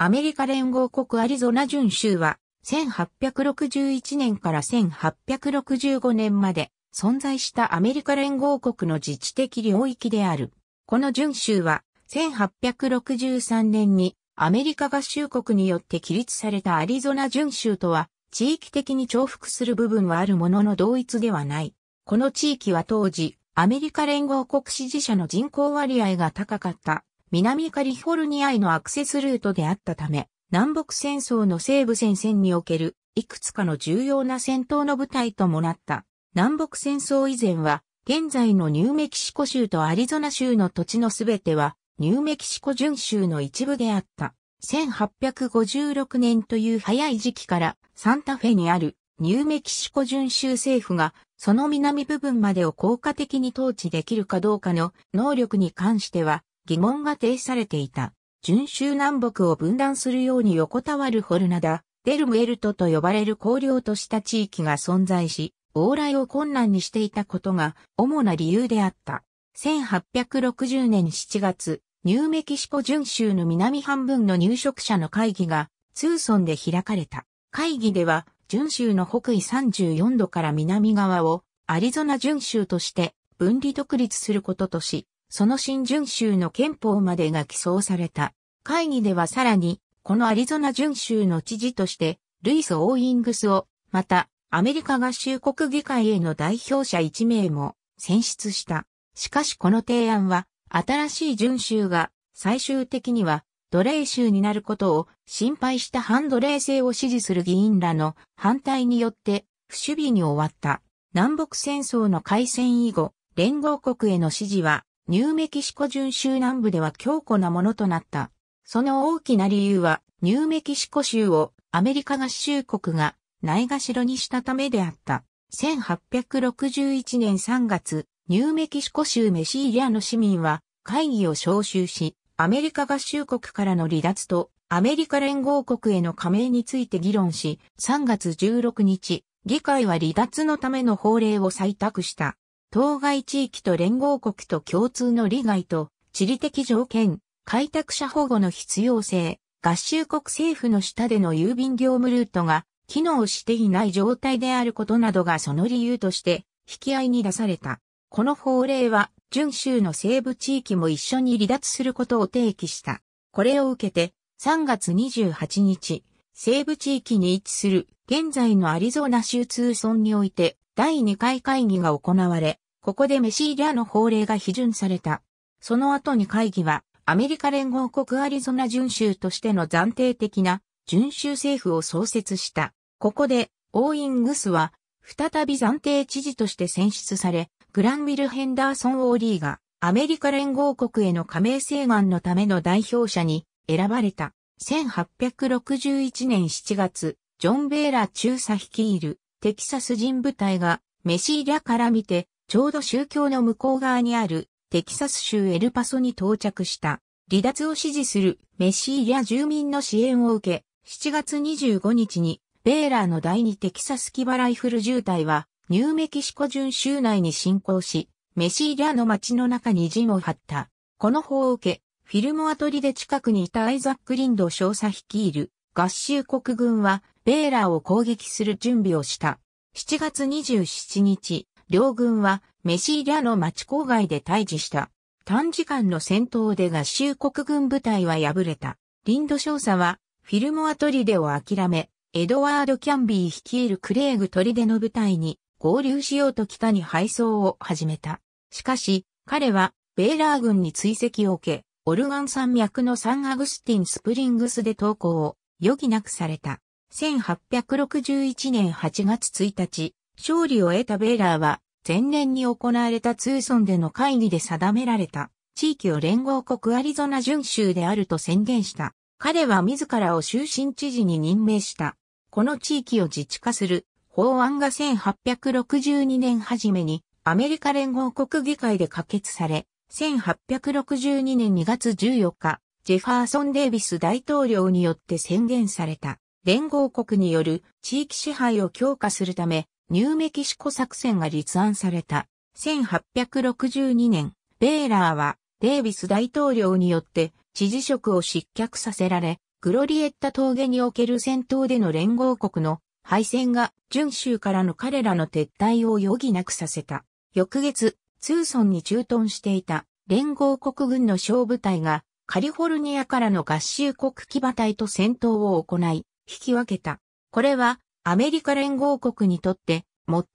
アメリカ連合国アリゾナ準州は、1861年から1865年まで存在したアメリカ連合国の自治的領域である。この準州は、1863年にアメリカ合衆国によって起立されたアリゾナ準州とは、地域的に重複する部分はあるものの同一ではない。この地域は当時、アメリカ連合国支持者の人口割合が高かった南カリフォルニアへのアクセスルートであったため、南北戦争の西部戦線における、いくつかの重要な戦闘の舞台ともなった。南北戦争以前は、現在のニューメキシコ州とアリゾナ州の土地のすべては、ニューメキシコ準州の一部であった。1856年という早い時期から、サンタフェにあるニューメキシコ準州政府が、その南部分までを効果的に統治できるかどうかの能力に関しては、疑問が呈されていた。順州南北を分断するように横たわるホルナダ、デルムエルトと呼ばれる荒涼とした地域が存在し、往来を困難にしていたことが主な理由であった。1860年7月、ニューメキシコ順州の南半分の入植者の会議がツーソンで開かれた。会議では、準州の北緯34度から南側をアリゾナ準州として分離独立することとし、その新準州の憲法までが起草された。会議ではさらに、このアリゾナ準州の知事として、ルイス・オーイングスを、また、アメリカ合衆国議会への代表者1名も選出した。しかしこの提案は、新しい準州が最終的には奴隷州になることを心配した反奴隷制を支持する議員らの反対によって不守備に終わった。南北戦争の開戦以後、連合国への支持はニューメキシコ準州南部では強固なものとなった。その大きな理由は、ニューメキシコ州をアメリカ合衆国がないがしろにしたためであった。1861年3月、ニューメキシコ州メシーリアの市民は会議を招集し、アメリカ合衆国からの離脱とアメリカ連合国への加盟について議論し、3月16日、議会は離脱のための法令を採択した。当該地域と連合国と共通の利害と、地理的条件、開拓者保護の必要性、合衆国政府の下での郵便業務ルートが機能していない状態であることなどがその理由として引き合いに出された。この法令は、準州の西部地域も一緒に離脱することを提起した。これを受けて、3月28日、西部地域に位置する現在のアリゾナ州通村において、第2回会議が行われ、ここでメシーリアの法令が批准された。その後に会議は、アメリカ連合国アリゾナ準州としての暫定的な準州政府を創設した。ここで、オーイングスは、再び暫定知事として選出され、グランビル・ヘンダーソン・オーリーが、アメリカ連合国への加盟請願のための代表者に選ばれた。1861年7月、ジョン・ベーラ中佐率いるテキサス人部隊がメシーリャから見て、ちょうど宗教の向こう側にあるテキサス州エルパソに到着した。離脱を支持するメシーリャ住民の支援を受け、7月25日にベーラーの第2テキサスキバライフル渋滞はニューメキシコ準州内に進行し、メシーリャの街の中に陣を張った。この法を受け、フィルモアトリで近くにいたアイザック・リンド少佐率いる合衆国軍はベーラーを攻撃する準備をした。7月27日、両軍はメシーリャの町郊外で退治した。短時間の戦闘で合衆国軍部隊は敗れた。リンド少佐はフィルモアトリデを諦め、エドワード・キャンビー率いるクレーグ・トリデの部隊に合流しようと北に配送を始めた。しかし、彼はベーラー軍に追跡を受け、オルガン山脈のサンアグスティン・スプリングスで投降を余儀なくされた。1861年8月1日、勝利を得たベーラーは、前年に行われたツーソンでの会議で定められた、地域を連合国アリゾナ準州であると宣言した。彼は自らを終身知事に任命した。この地域を自治化する法案が1862年初めにアメリカ連合国議会で可決され、1862年2月14日、ジェファーソン・デイビス大統領によって宣言された。連合国による地域支配を強化するため、ニューメキシコ作戦が立案された。1862年、ベーラーはデイビス大統領によって知事職を失脚させられ、グロリエッタ峠における戦闘での連合国の敗戦が準州からの彼らの撤退を余儀なくさせた。翌月、ツーソンに駐屯していた連合国軍の小部隊がカリフォルニアからの合衆国騎馬隊と戦闘を行い、引き分けた。これはアメリカ連合国にとって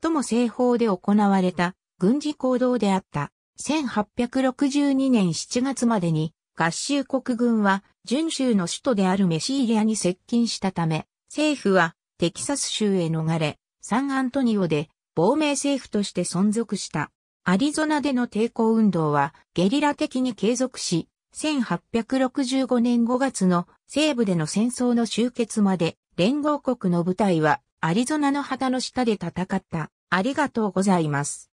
最も西方で行われた軍事行動であった。1862年7月までに合衆国軍は準州の首都であるメシーリアに接近したため、政府はテキサス州へ逃れ、サンアントニオで亡命政府として存続した。アリゾナでの抵抗運動はゲリラ的に継続し、1865年5月の西部での戦争の終結まで連合国の部隊はアリゾナの旗の下で戦った。ありがとうございます。